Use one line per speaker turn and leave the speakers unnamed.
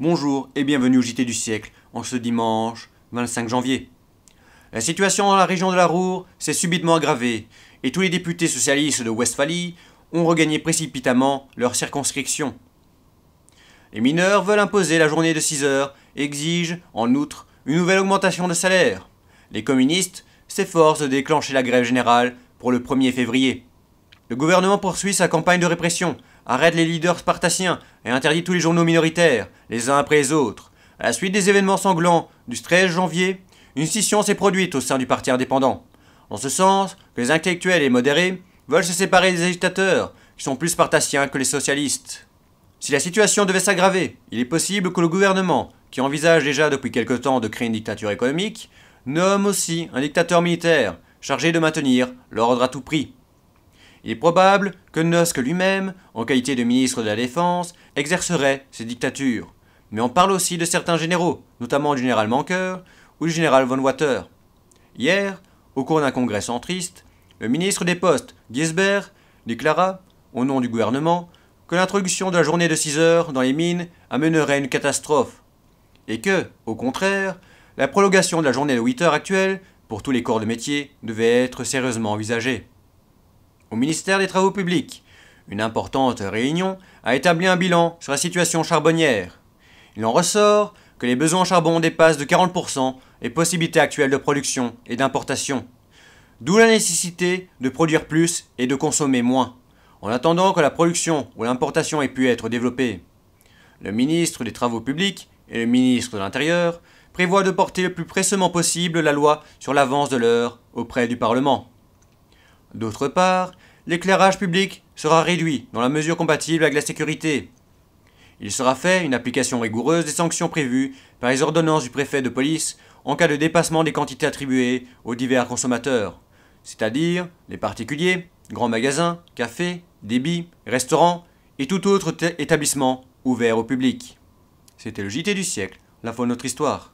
Bonjour et bienvenue au JT du siècle en ce dimanche 25 janvier. La situation dans la région de la Ruhr s'est subitement aggravée, et tous les députés socialistes de Westphalie ont regagné précipitamment leur circonscription. Les mineurs veulent imposer la journée de 6 heures exigent, en outre, une nouvelle augmentation de salaire. Les communistes s'efforcent de déclencher la grève générale pour le 1er février. Le gouvernement poursuit sa campagne de répression, arrête les leaders spartaciens et interdit tous les journaux minoritaires, les uns après les autres. À la suite des événements sanglants du 13 janvier, une scission s'est produite au sein du parti indépendant. En ce sens que les intellectuels et modérés veulent se séparer des agitateurs, qui sont plus spartaciens que les socialistes. Si la situation devait s'aggraver, il est possible que le gouvernement, qui envisage déjà depuis quelque temps de créer une dictature économique, nomme aussi un dictateur militaire, chargé de maintenir l'ordre à tout prix. Il est probable que Noske lui-même, en qualité de ministre de la Défense, exercerait ces dictatures. Mais on parle aussi de certains généraux, notamment du général Manqueur, ou du général von Water. Hier, au cours d'un congrès centriste, le ministre des Postes, Giesbert, déclara, au nom du gouvernement, que l'introduction de la journée de 6 heures dans les mines amènerait une catastrophe, et que, au contraire, la prolongation de la journée de 8 heures actuelle pour tous les corps de métier devait être sérieusement envisagée. Au ministère des Travaux publics, une importante réunion a établi un bilan sur la situation charbonnière. Il en ressort que les besoins en charbon dépassent de 40% les possibilités actuelles de production et d'importation. D'où la nécessité de produire plus et de consommer moins, en attendant que la production ou l'importation ait pu être développée. Le ministre des Travaux publics et le ministre de l'Intérieur prévoient de porter le plus pressement possible la loi sur l'avance de l'heure auprès du Parlement. D'autre part, l'éclairage public sera réduit dans la mesure compatible avec la sécurité, il sera fait une application rigoureuse des sanctions prévues par les ordonnances du préfet de police en cas de dépassement des quantités attribuées aux divers consommateurs, c'est-à-dire les particuliers, grands magasins, cafés, débits, restaurants et tout autre établissement ouvert au public. C'était le JT du siècle, la fois de notre histoire.